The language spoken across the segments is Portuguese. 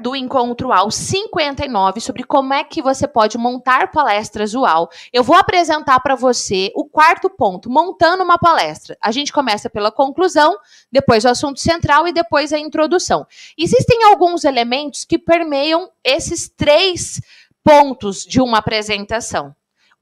do encontro ao 59 sobre como é que você pode montar palestras UAL. Eu vou apresentar para você o quarto ponto, montando uma palestra. A gente começa pela conclusão, depois o assunto central e depois a introdução. Existem alguns elementos que permeiam esses três pontos de uma apresentação.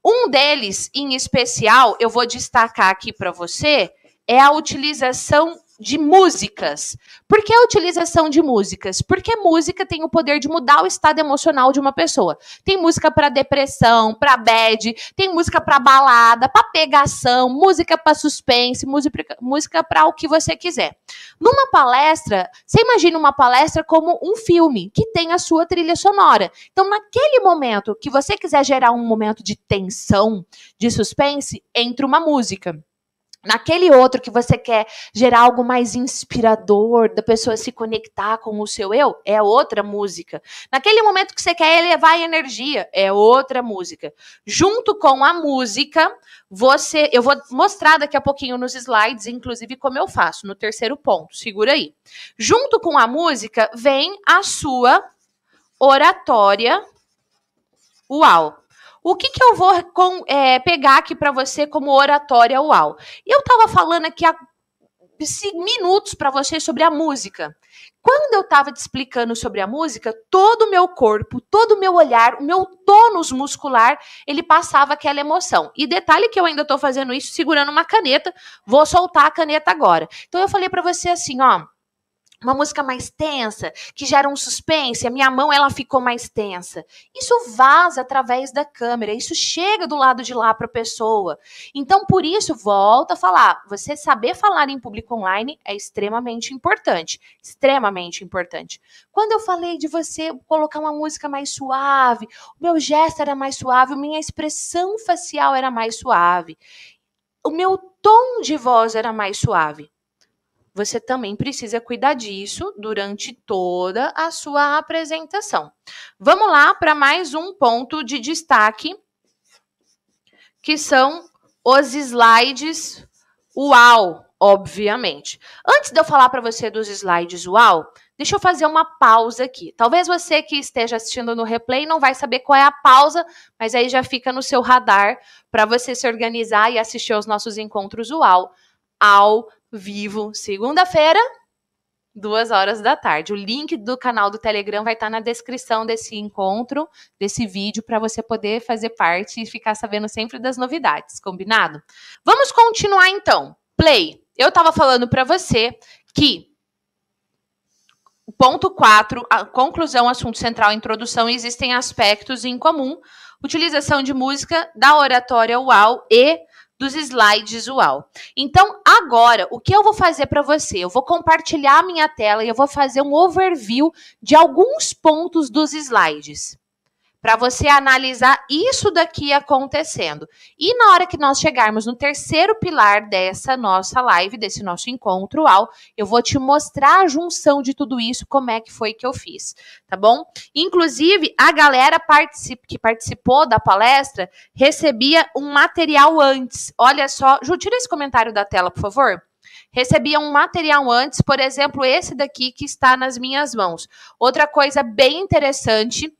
Um deles, em especial, eu vou destacar aqui para você, é a utilização de músicas. Por que a utilização de músicas? Porque música tem o poder de mudar o estado emocional de uma pessoa. Tem música para depressão, para bad, tem música para balada, para pegação, música para suspense, música para o que você quiser. Numa palestra, você imagina uma palestra como um filme que tem a sua trilha sonora. Então, naquele momento que você quiser gerar um momento de tensão, de suspense, entra uma música naquele outro que você quer gerar algo mais inspirador, da pessoa se conectar com o seu eu, é outra música. Naquele momento que você quer elevar a energia, é outra música. Junto com a música, você, eu vou mostrar daqui a pouquinho nos slides, inclusive como eu faço no terceiro ponto. Segura aí. Junto com a música vem a sua oratória. Uau, o que, que eu vou com, é, pegar aqui para você como oratória UAU? Eu estava falando aqui há minutos para você sobre a música. Quando eu estava te explicando sobre a música, todo o meu corpo, todo o meu olhar, o meu tônus muscular, ele passava aquela emoção. E detalhe que eu ainda estou fazendo isso segurando uma caneta, vou soltar a caneta agora. Então eu falei para você assim, ó, uma música mais tensa, que gera um suspense, a minha mão ela ficou mais tensa. Isso vaza através da câmera, isso chega do lado de lá para a pessoa. Então, por isso, volta a falar, você saber falar em público online é extremamente importante, extremamente importante. Quando eu falei de você colocar uma música mais suave, o meu gesto era mais suave, minha expressão facial era mais suave, o meu tom de voz era mais suave você também precisa cuidar disso durante toda a sua apresentação. Vamos lá para mais um ponto de destaque, que são os slides UAU, obviamente. Antes de eu falar para você dos slides UAU, Deixa eu fazer uma pausa aqui. Talvez você que esteja assistindo no replay não vai saber qual é a pausa, mas aí já fica no seu radar para você se organizar e assistir aos nossos encontros UAU ao vivo, segunda-feira, duas horas da tarde. O link do canal do Telegram vai estar tá na descrição desse encontro, desse vídeo, para você poder fazer parte e ficar sabendo sempre das novidades, combinado? Vamos continuar então. Play. Eu estava falando para você que ponto 4, a conclusão, assunto central, introdução, existem aspectos em comum, utilização de música da oratória UAU e dos slides UAU. Então, agora, o que eu vou fazer para você? Eu vou compartilhar a minha tela e eu vou fazer um overview de alguns pontos dos slides para você analisar isso daqui acontecendo. E na hora que nós chegarmos no terceiro pilar dessa nossa live, desse nosso encontro ao, eu vou te mostrar a junção de tudo isso, como é que foi que eu fiz, tá bom? Inclusive, a galera particip que participou da palestra recebia um material antes. Olha só, Ju, tira esse comentário da tela, por favor recebia um material antes, por exemplo, esse daqui que está nas minhas mãos. Outra coisa bem interessante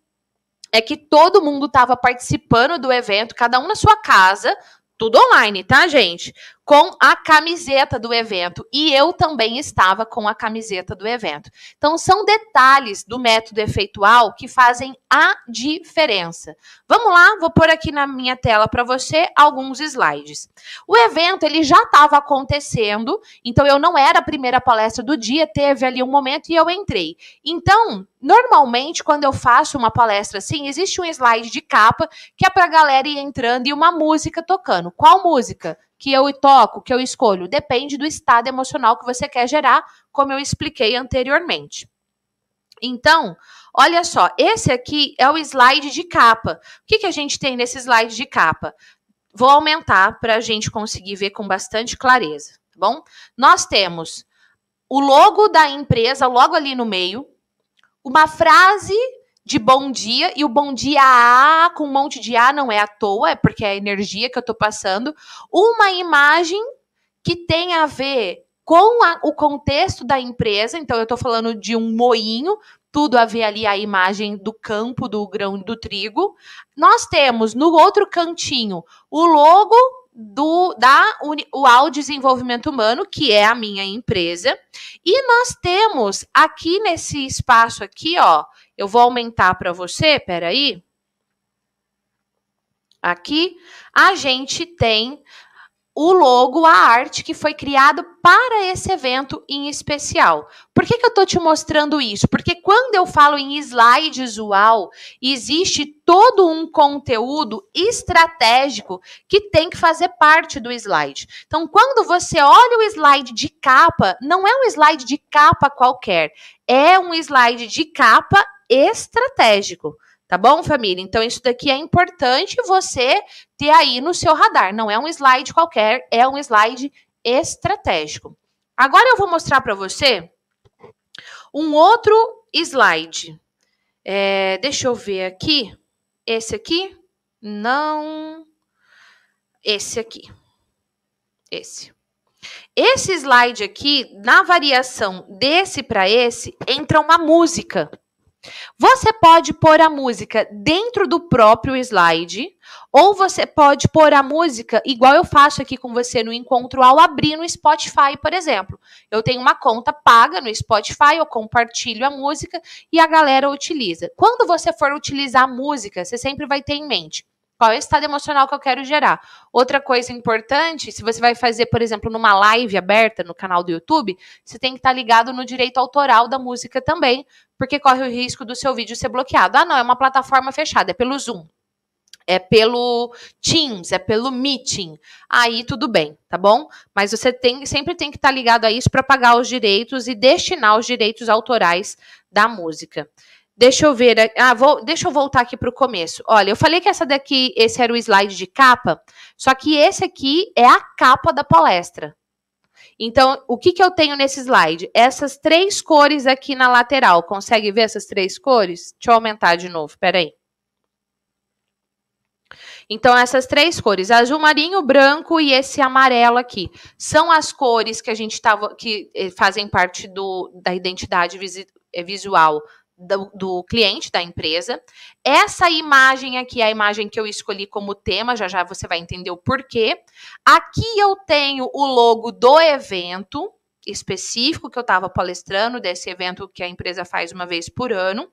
é que todo mundo estava participando do evento, cada um na sua casa, tudo online, tá, gente? com a camiseta do evento e eu também estava com a camiseta do evento. Então são detalhes do método efeitual que fazem a diferença. Vamos lá, vou pôr aqui na minha tela para você alguns slides. O evento ele já estava acontecendo, então eu não era a primeira palestra do dia, teve ali um momento e eu entrei. Então, normalmente quando eu faço uma palestra assim, existe um slide de capa que é para a galera ir entrando e uma música tocando. Qual música? que eu toco, que eu escolho? Depende do estado emocional que você quer gerar, como eu expliquei anteriormente. Então, olha só, esse aqui é o slide de capa. O que, que a gente tem nesse slide de capa? Vou aumentar para a gente conseguir ver com bastante clareza, tá bom? Nós temos o logo da empresa, logo ali no meio, uma frase de bom dia, e o bom dia ah, com um monte de A ah, não é à toa, é porque é a energia que eu tô passando, uma imagem que tem a ver com a, o contexto da empresa, então eu tô falando de um moinho, tudo a ver ali a imagem do campo, do grão do trigo. Nós temos no outro cantinho o logo do da UAU Desenvolvimento Humano, que é a minha empresa, e nós temos aqui nesse espaço aqui, ó, eu vou aumentar para você, peraí. Aqui a gente tem o logo, a arte que foi criado para esse evento em especial. Por que, que eu estou te mostrando isso? Porque quando eu falo em slide visual, existe todo um conteúdo estratégico que tem que fazer parte do slide. Então, quando você olha o slide de capa, não é um slide de capa qualquer, é um slide de capa estratégico. Tá bom, família? Então, isso daqui é importante você ter aí no seu radar. Não é um slide qualquer, é um slide estratégico. Agora eu vou mostrar para você um outro slide. É, deixa eu ver aqui. Esse aqui? Não. Esse aqui. Esse. Esse slide aqui, na variação desse para esse, entra uma música. Você pode pôr a música dentro do próprio slide, ou você pode pôr a música igual eu faço aqui com você no encontro ao abrir no Spotify, por exemplo. Eu tenho uma conta paga no Spotify, eu compartilho a música e a galera utiliza. Quando você for utilizar a música, você sempre vai ter em mente: qual é o estado emocional que eu quero gerar? Outra coisa importante, se você vai fazer, por exemplo, numa live aberta no canal do YouTube, você tem que estar tá ligado no direito autoral da música também, porque corre o risco do seu vídeo ser bloqueado. Ah, não, é uma plataforma fechada, é pelo Zoom é pelo Teams, é pelo Meeting. Aí tudo bem, tá bom? Mas você tem, sempre tem que estar tá ligado a isso para pagar os direitos e destinar os direitos autorais da música. Deixa eu ver. Né? Ah, vou, deixa eu voltar aqui para o começo. Olha, eu falei que essa daqui, esse era o slide de capa, só que esse aqui é a capa da palestra. Então, o que, que eu tenho nesse slide? Essas três cores aqui na lateral. Consegue ver essas três cores? Deixa eu aumentar de novo, peraí. Então, essas três cores, azul marinho, branco e esse amarelo aqui, são as cores que a gente estava, que eh, fazem parte do, da identidade eh, visual do, do, cliente da empresa. Essa imagem aqui é a imagem que eu escolhi como tema, já já você vai entender o porquê. Aqui eu tenho o logo do evento específico que eu estava palestrando, desse evento que a empresa faz uma vez por ano.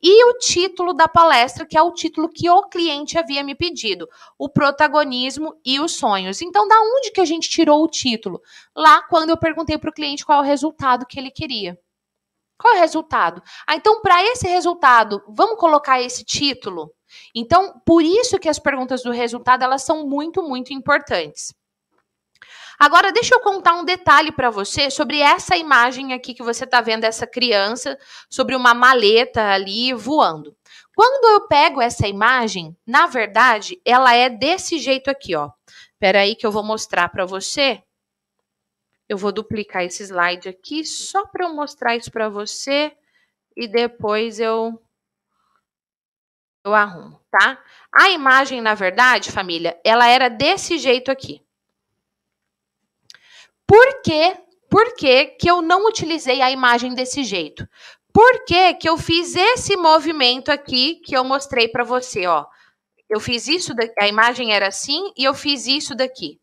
E o título da palestra, que é o título que o cliente havia me pedido: O Protagonismo e os Sonhos. Então, da onde que a gente tirou o título? Lá, quando eu perguntei para o cliente qual é o resultado que ele queria. Qual é o resultado? Ah, então, para esse resultado, vamos colocar esse título? Então, por isso que as perguntas do resultado, elas são muito, muito importantes. Agora, deixa eu contar um detalhe para você sobre essa imagem aqui que você está vendo, essa criança, sobre uma maleta ali voando. Quando eu pego essa imagem, na verdade, ela é desse jeito aqui, ó. Espera aí que eu vou mostrar para você eu vou duplicar esse slide aqui só para eu mostrar isso para você e depois eu eu arrumo, tá? A imagem, na verdade, família, ela era desse jeito aqui. Por quê? Por que, que eu não utilizei a imagem desse jeito? Por que, que eu fiz esse movimento aqui que eu mostrei para você, ó? Eu fiz isso, a imagem era assim e eu fiz isso daqui.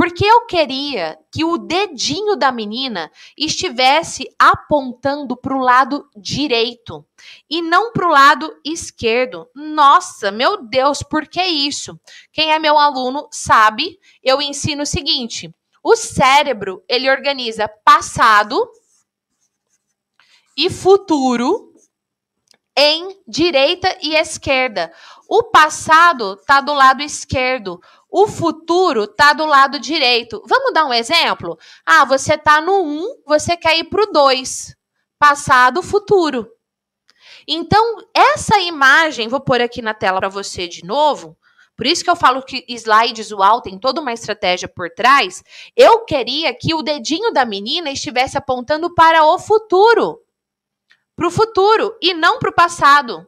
Porque eu queria que o dedinho da menina estivesse apontando para o lado direito e não para o lado esquerdo. Nossa, meu Deus, por que isso? Quem é meu aluno sabe, eu ensino o seguinte: o cérebro ele organiza passado e futuro em direita e esquerda. O passado está do lado esquerdo, o futuro está do lado direito. Vamos dar um exemplo? Ah, você está no 1, você quer ir para o 2. Passado, futuro. Então, essa imagem, vou pôr aqui na tela para você de novo. Por isso que eu falo que slide visual tem toda uma estratégia por trás. Eu queria que o dedinho da menina estivesse apontando para o futuro. Para o futuro e não para o passado.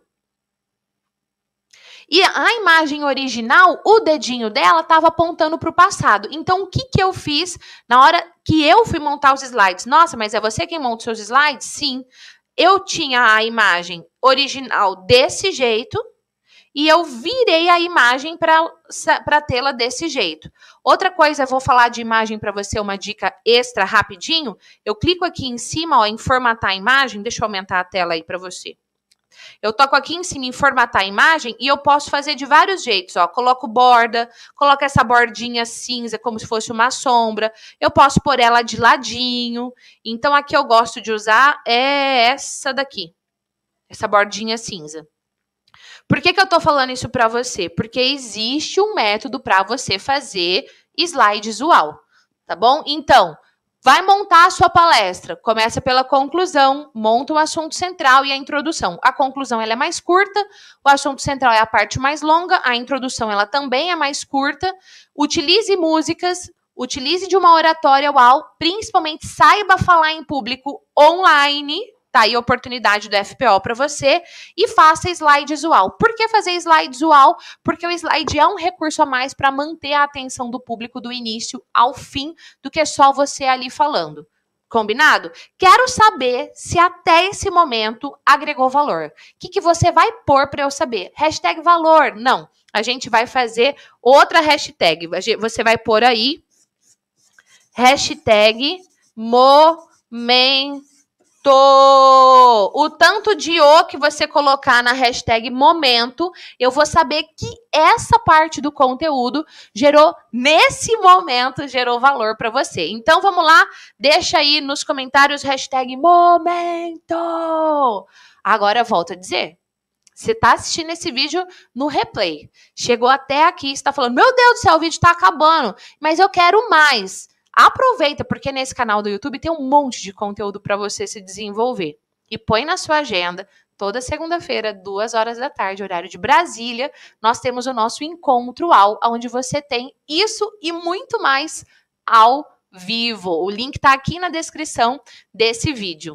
E a imagem original, o dedinho dela estava apontando para o passado. Então, o que, que eu fiz na hora que eu fui montar os slides? Nossa, mas é você quem monta os seus slides? Sim. Eu tinha a imagem original desse jeito e eu virei a imagem para tê-la desse jeito. Outra coisa, eu vou falar de imagem para você, uma dica extra rapidinho. Eu clico aqui em cima ó, em formatar a imagem, deixa eu aumentar a tela aí para você. Eu toco aqui em cima em formatar a imagem e eu posso fazer de vários jeitos, ó. Coloco borda, coloco essa bordinha cinza como se fosse uma sombra. Eu posso pôr ela de ladinho. Então, aqui eu gosto de usar é essa daqui. Essa bordinha cinza. Por que, que eu tô falando isso para você? Porque existe um método para você fazer slide visual, tá bom? Então, Vai montar a sua palestra. Começa pela conclusão, monta o assunto central e a introdução. A conclusão ela é mais curta, o assunto central é a parte mais longa, a introdução ela também é mais curta. Utilize músicas, utilize de uma oratória UAU, principalmente saiba falar em público online, Tá aí a oportunidade do FPO para você e faça slide visual. Por que fazer slide visual? Porque o slide é um recurso a mais para manter a atenção do público do início ao fim do que é só você ali falando. Combinado? Quero saber se até esse momento agregou valor. O que, que você vai pôr para eu saber? Hashtag valor. Não. A gente vai fazer outra hashtag. Você vai pôr aí. Hashtag momento o tanto de o que você colocar na hashtag momento, eu vou saber que essa parte do conteúdo gerou, nesse momento, gerou valor para você. Então vamos lá, deixa aí nos comentários hashtag momento. Agora eu volto a dizer. Você está assistindo esse vídeo no replay. Chegou até aqui, está falando: Meu Deus do céu, o vídeo está acabando, mas eu quero mais. Aproveita, porque nesse canal do YouTube tem um monte de conteúdo para você se desenvolver. E põe na sua agenda, toda segunda-feira, duas horas da tarde, horário de Brasília, nós temos o nosso encontro ao, onde você tem isso e muito mais ao vivo. O link está aqui na descrição desse vídeo.